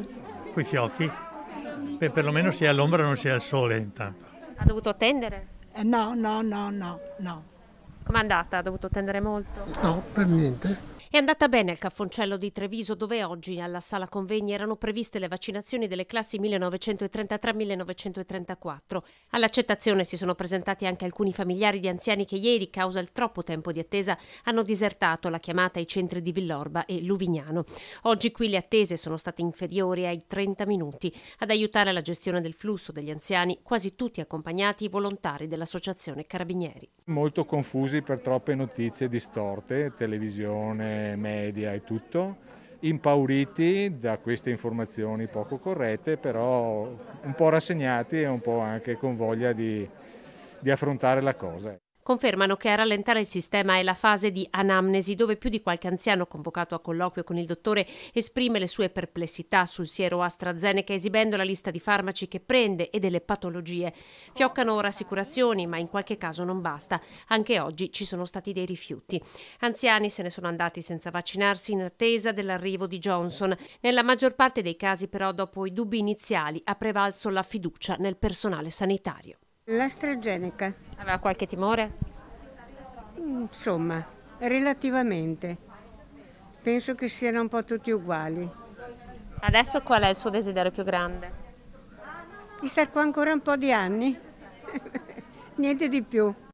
quei eh? i fiocchi, per perlomeno sia all'ombra non sia al sole intanto. Ha dovuto tendere? Eh, no, no, no, no, no. Com'è andata? Ha dovuto tendere molto? No, per niente. È andata bene al caffoncello di Treviso dove oggi alla sala convegni erano previste le vaccinazioni delle classi 1933-1934. All'accettazione si sono presentati anche alcuni familiari di anziani che ieri, causa il troppo tempo di attesa, hanno disertato la chiamata ai centri di Villorba e Luvignano. Oggi qui le attese sono state inferiori ai 30 minuti. Ad aiutare la gestione del flusso degli anziani, quasi tutti accompagnati i volontari dell'Associazione Carabinieri. Molto confusi per troppe notizie distorte, televisione, media e tutto, impauriti da queste informazioni poco corrette, però un po' rassegnati e un po' anche con voglia di, di affrontare la cosa confermano che a rallentare il sistema è la fase di anamnesi, dove più di qualche anziano convocato a colloquio con il dottore esprime le sue perplessità sul siero AstraZeneca esibendo la lista di farmaci che prende e delle patologie. Fioccano rassicurazioni, ma in qualche caso non basta. Anche oggi ci sono stati dei rifiuti. Anziani se ne sono andati senza vaccinarsi in attesa dell'arrivo di Johnson. Nella maggior parte dei casi però dopo i dubbi iniziali ha prevalso la fiducia nel personale sanitario. L'AstraZeneca. Aveva qualche timore? Insomma, relativamente. Penso che siano un po' tutti uguali. Adesso qual è il suo desiderio più grande? Di star qua ancora un po' di anni. Niente di più.